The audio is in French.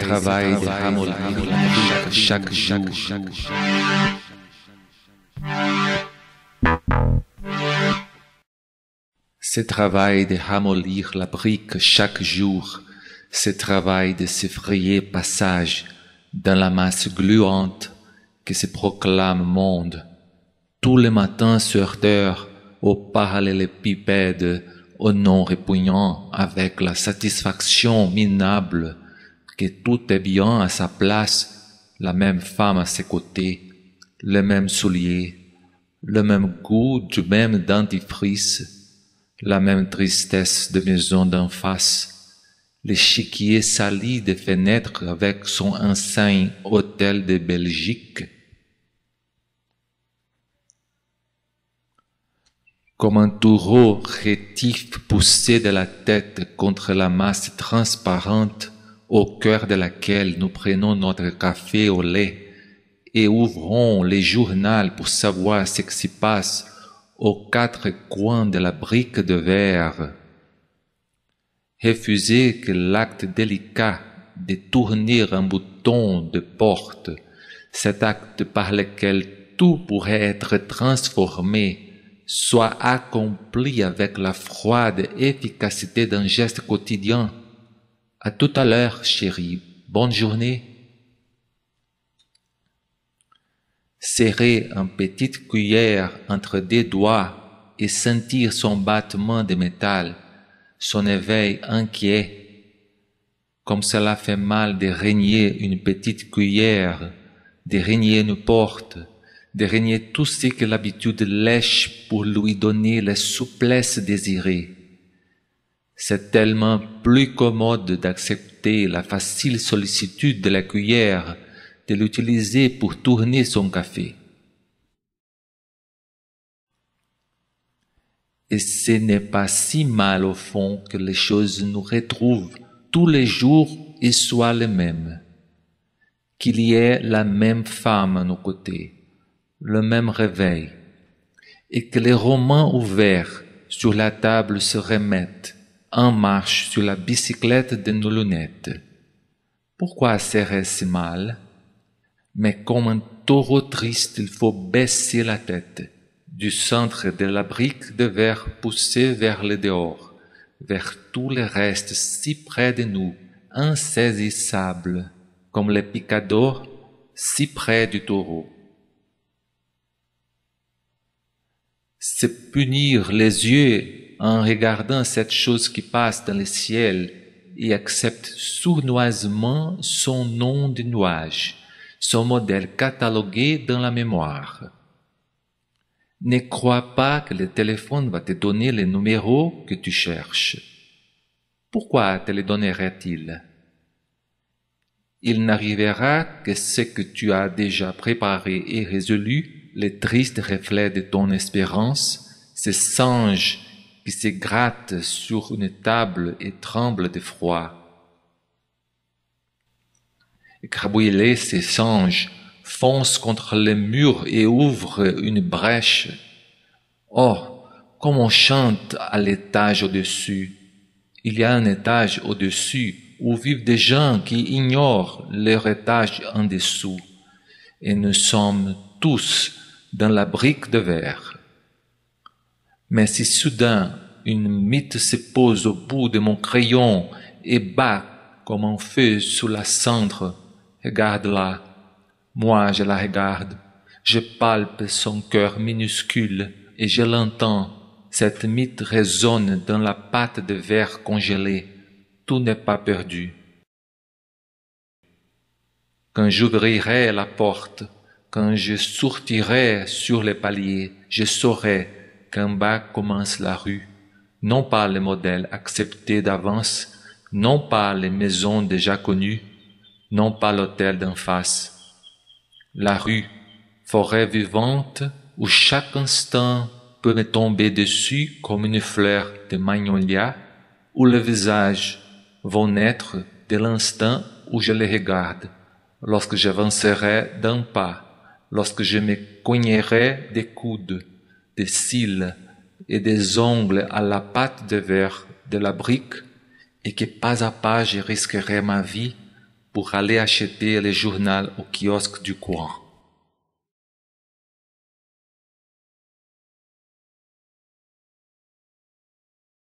ce travail de ramollir la brique chaque jour, ce travail de s'effrayer passage dans la masse gluante que se proclame monde, tous les matins sur terre, au parallélépipède, au nom répugnant, avec la satisfaction minable et tout est bien à sa place, la même femme à ses côtés, le même soulier, le même goût du même dentifrice, la même tristesse de maison d'en face, l'échiquier sali des fenêtres avec son enseigne Hôtel de Belgique. Comme un taureau rétif poussé de la tête contre la masse transparente, au cœur de laquelle nous prenons notre café au lait et ouvrons les journaux pour savoir ce qui se passe aux quatre coins de la brique de verre. Refusez que l'acte délicat de tourner un bouton de porte, cet acte par lequel tout pourrait être transformé, soit accompli avec la froide efficacité d'un geste quotidien à tout à l'heure, chérie. Bonne journée. Serrer une petite cuillère entre des doigts et sentir son battement de métal, son éveil inquiet. Comme cela fait mal de régner une petite cuillère, de régner une porte, de régner tout ce que l'habitude lèche pour lui donner la souplesse désirée c'est tellement plus commode d'accepter la facile sollicitude de la cuillère, de l'utiliser pour tourner son café. Et ce n'est pas si mal au fond que les choses nous retrouvent tous les jours et soient les mêmes, qu'il y ait la même femme à nos côtés, le même réveil, et que les romans ouverts sur la table se remettent, en marche sur la bicyclette de nos lunettes. Pourquoi serait si mal Mais comme un taureau triste, il faut baisser la tête. Du centre de la brique de verre poussée vers le dehors, vers tout le reste si près de nous, insaisissable, comme les picadors si près du taureau. Se punir les yeux en regardant cette chose qui passe dans le ciel et accepte sournoisement son nom de nuage, son modèle catalogué dans la mémoire. Ne crois pas que le téléphone va te donner les numéros que tu cherches. Pourquoi te les donnerait-il Il n'arrivera que ce que tu as déjà préparé et résolu, les tristes reflets de ton espérance, ces singes qui se gratte sur une table et tremble de froid. Crabouillé ces singes fonce contre les murs et ouvre une brèche. Oh, comme on chante à l'étage au-dessus. Il y a un étage au-dessus où vivent des gens qui ignorent leur étage en dessous. Et nous sommes tous dans la brique de verre. Mais si soudain une mythe se pose au bout de mon crayon et bat comme un feu sous la cendre, regarde-la. Moi, je la regarde. Je palpe son cœur minuscule et je l'entends. Cette mythe résonne dans la pâte de verre congelée. Tout n'est pas perdu. Quand j'ouvrirai la porte, quand je sortirai sur les paliers, je saurai bas commence la rue, non pas les modèles acceptés d'avance, non pas les maisons déjà connues, non par l'hôtel d'en face. La rue, forêt vivante, où chaque instant peut me tomber dessus comme une fleur de magnolia, où les visage vont naître de l'instant où je les regarde, lorsque j'avancerai d'un pas, lorsque je me cognerai des coudes, des cils et des ongles à la pâte de verre de la brique et que pas à pas je risquerais ma vie pour aller acheter le journal au kiosque du courant.